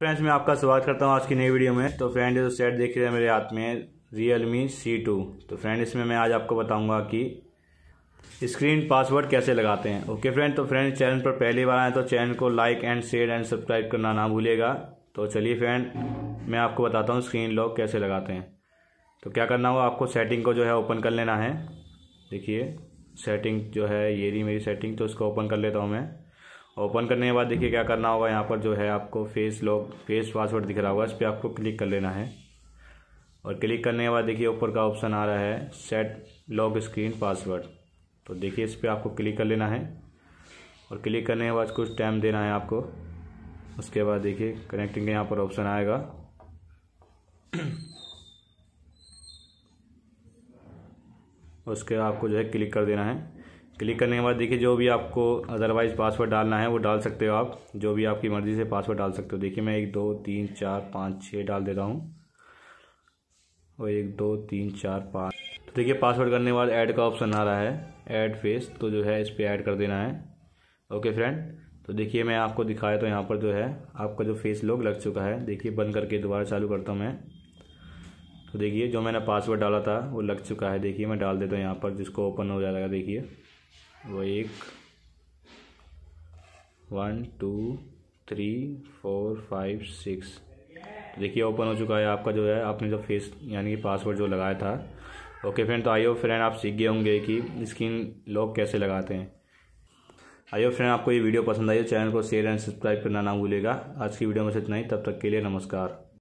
friends मैं आपका स्वागत करता हूँ आज की नई वीडियो में तो फ्रेंड जो सेट देख रहे हैं मेरे हाथ में रियल मी सी टू तो फ्रेंड इसमें मैं आज आपको बताऊंगा कि स्क्रीन पासवर्ड कैसे लगाते हैं ओके फ्रेंड तो फ्रेंड चैनल पर पहली बार आए तो चैनल को like and share and subscribe करना ना भूलेगा तो चलिए फ्रेंड मैं आपको बताता हूँ स्क्रीन लॉक कैसे लगाते हैं तो क्या करना होगा आपको सेटिंग को जो है ओपन कर लेना है देखिए सेटिंग जो है ये रही मेरी सेटिंग तो उसको ओपन कर लेता हूँ मैं ओपन करने के बाद देखिए क्या करना होगा यहाँ पर जो है आपको फेस लॉक फेस पासवर्ड दिख रहा होगा इस पर आपको क्लिक कर लेना है और क्लिक करने के बाद देखिए ऊपर का ऑप्शन आ रहा है सेट लॉक स्क्रीन पासवर्ड तो देखिए इस पर आपको क्लिक कर लेना है और क्लिक करने के बाद कुछ टाइम देना है आपको उसके बाद देखिए कनेक्टिंग के यहाँ पर ऑप्शन आएगा उसके आपको जो है क्लिक कर देना है क्लिक करने के बाद देखिए जो भी आपको अदरवाइज़ पासवर्ड डालना है वो डाल सकते हो आप जो भी आपकी मर्ज़ी से पासवर्ड डाल सकते हो देखिए मैं एक दो तीन चार पाँच छः डाल देता हूँ और एक दो तीन चार पाँच तो देखिए पासवर्ड करने के बाद ऐड का ऑप्शन आ रहा है ऐड फेस तो जो है इस पर ऐड कर देना है ओके फ्रेंड तो देखिए मैं आपको दिखाया तो यहाँ पर जो है आपका जो फेस लॉक लग चुका है देखिए बंद करके दोबारा चालू करता हूँ मैं तो देखिए जो मैंने पासवर्ड डाला था वो लग चुका है देखिए मैं डाल देता हूँ यहाँ पर जिसको ओपन हो जाएगा देखिए वो एक one two three four five six देखिए ओपन हो चुका है आपका जो है आपने जो फेस यानी कि पासवर्ड जो लगाया था ओके फ्रेंड तो आइयो फ्रेंड आप सीख गए होंगे कि स्क्रीन लॉक कैसे लगाते हैं आइयो फ्रेंड आपको ये वीडियो पसंद आई हो चैनल को शेयर एंड सब्सक्राइब करना ना भूलेगा आज की वीडियो में से इतना ही तब तक के लिए नमस्कार